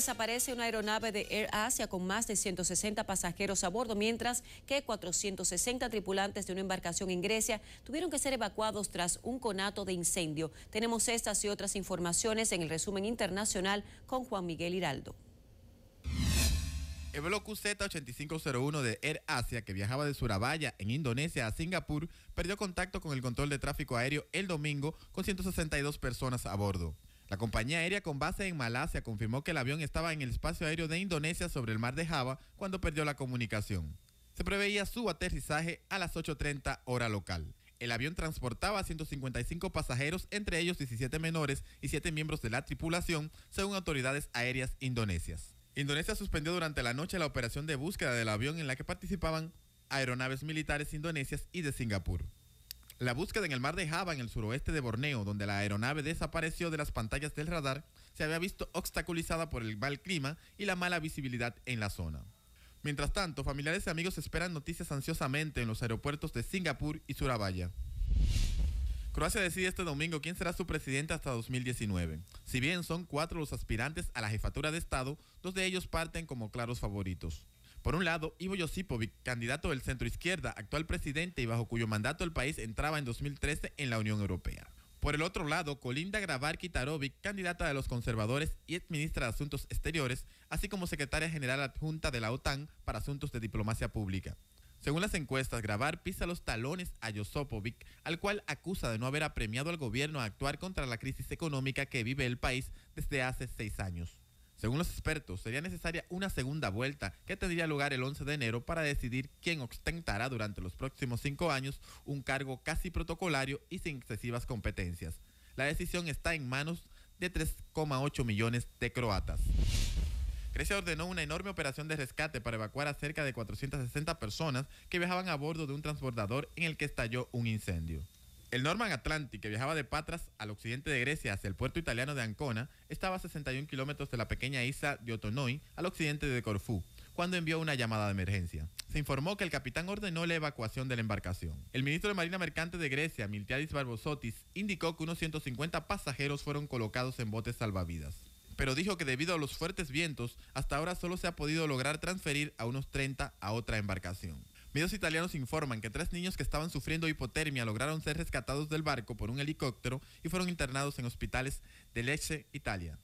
desaparece una aeronave de Air Asia con más de 160 pasajeros a bordo, mientras que 460 tripulantes de una embarcación en Grecia tuvieron que ser evacuados tras un conato de incendio. Tenemos estas y otras informaciones en el resumen internacional con Juan Miguel Hiraldo. El vuelo QZ8501 de Air Asia, que viajaba de Surabaya, en Indonesia, a Singapur, perdió contacto con el control de tráfico aéreo el domingo con 162 personas a bordo. La compañía aérea con base en Malasia confirmó que el avión estaba en el espacio aéreo de Indonesia sobre el mar de Java cuando perdió la comunicación. Se preveía su aterrizaje a las 8.30 hora local. El avión transportaba a 155 pasajeros, entre ellos 17 menores y 7 miembros de la tripulación, según autoridades aéreas indonesias. Indonesia suspendió durante la noche la operación de búsqueda del avión en la que participaban aeronaves militares indonesias y de Singapur. La búsqueda en el mar de Java, en el suroeste de Borneo, donde la aeronave desapareció de las pantallas del radar, se había visto obstaculizada por el mal clima y la mala visibilidad en la zona. Mientras tanto, familiares y amigos esperan noticias ansiosamente en los aeropuertos de Singapur y Surabaya. Croacia decide este domingo quién será su presidente hasta 2019. Si bien son cuatro los aspirantes a la jefatura de Estado, dos de ellos parten como claros favoritos. Por un lado, Ivo Josipovic, candidato del centro izquierda, actual presidente y bajo cuyo mandato el país entraba en 2013 en la Unión Europea. Por el otro lado, Colinda Grabar Kitarovic, candidata de los conservadores y exministra ministra de Asuntos Exteriores, así como secretaria general adjunta de la OTAN para asuntos de diplomacia pública. Según las encuestas, Grabar pisa los talones a Josipovic, al cual acusa de no haber apremiado al gobierno a actuar contra la crisis económica que vive el país desde hace seis años. Según los expertos, sería necesaria una segunda vuelta que tendría lugar el 11 de enero para decidir quién ostentará durante los próximos cinco años un cargo casi protocolario y sin excesivas competencias. La decisión está en manos de 3,8 millones de croatas. Grecia ordenó una enorme operación de rescate para evacuar a cerca de 460 personas que viajaban a bordo de un transbordador en el que estalló un incendio. El Norman Atlantic, que viajaba de Patras al occidente de Grecia hacia el puerto italiano de Ancona, estaba a 61 kilómetros de la pequeña isla de Otonoi al occidente de Corfú, cuando envió una llamada de emergencia. Se informó que el capitán ordenó la evacuación de la embarcación. El ministro de Marina Mercante de Grecia, Miltiadis Barbosotis, indicó que unos 150 pasajeros fueron colocados en botes salvavidas pero dijo que debido a los fuertes vientos, hasta ahora solo se ha podido lograr transferir a unos 30 a otra embarcación. Medios italianos informan que tres niños que estaban sufriendo hipotermia lograron ser rescatados del barco por un helicóptero y fueron internados en hospitales de Lecce, Italia.